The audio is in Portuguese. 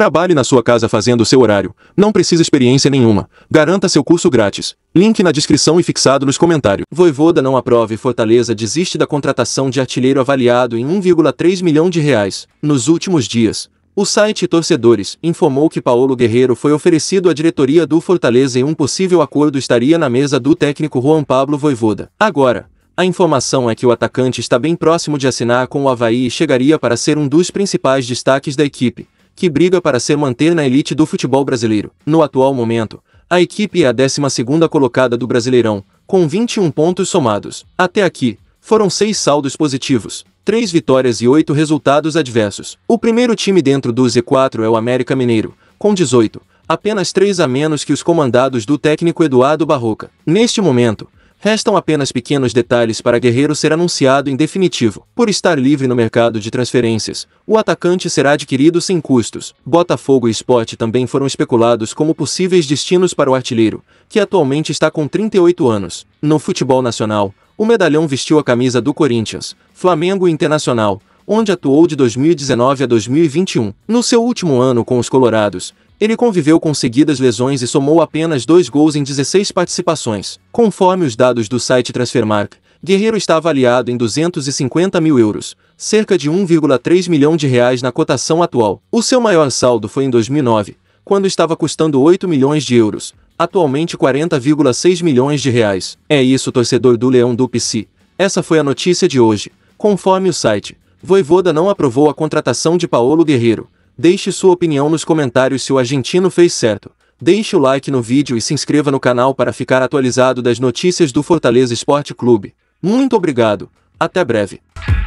Trabalhe na sua casa fazendo o seu horário. Não precisa experiência nenhuma. Garanta seu curso grátis. Link na descrição e fixado nos comentários. Voivoda não aprova e Fortaleza desiste da contratação de artilheiro avaliado em 1,3 milhão de reais. Nos últimos dias, o site Torcedores informou que Paulo Guerreiro foi oferecido à diretoria do Fortaleza e um possível acordo estaria na mesa do técnico Juan Pablo Voivoda. Agora, a informação é que o atacante está bem próximo de assinar com o Havaí e chegaria para ser um dos principais destaques da equipe que briga para se manter na elite do futebol brasileiro. No atual momento, a equipe é a 12 segunda colocada do Brasileirão, com 21 pontos somados. Até aqui, foram seis saldos positivos, três vitórias e oito resultados adversos. O primeiro time dentro do Z4 é o América Mineiro, com 18, apenas três a menos que os comandados do técnico Eduardo Barroca. Neste momento, Restam apenas pequenos detalhes para Guerreiro ser anunciado em definitivo. Por estar livre no mercado de transferências, o atacante será adquirido sem custos. Botafogo e Sport também foram especulados como possíveis destinos para o artilheiro, que atualmente está com 38 anos. No futebol nacional, o medalhão vestiu a camisa do Corinthians, Flamengo e Internacional, onde atuou de 2019 a 2021. No seu último ano com os Colorados, ele conviveu com seguidas lesões e somou apenas dois gols em 16 participações. Conforme os dados do site Transfermarkt, Guerreiro está avaliado em 250 mil euros, cerca de 1,3 milhão de reais na cotação atual. O seu maior saldo foi em 2009, quando estava custando 8 milhões de euros, atualmente 40,6 milhões de reais. É isso, torcedor do Leão do PC. Essa foi a notícia de hoje. Conforme o site, Voivoda não aprovou a contratação de Paulo Guerreiro. Deixe sua opinião nos comentários se o argentino fez certo. Deixe o like no vídeo e se inscreva no canal para ficar atualizado das notícias do Fortaleza Esporte Clube. Muito obrigado. Até breve.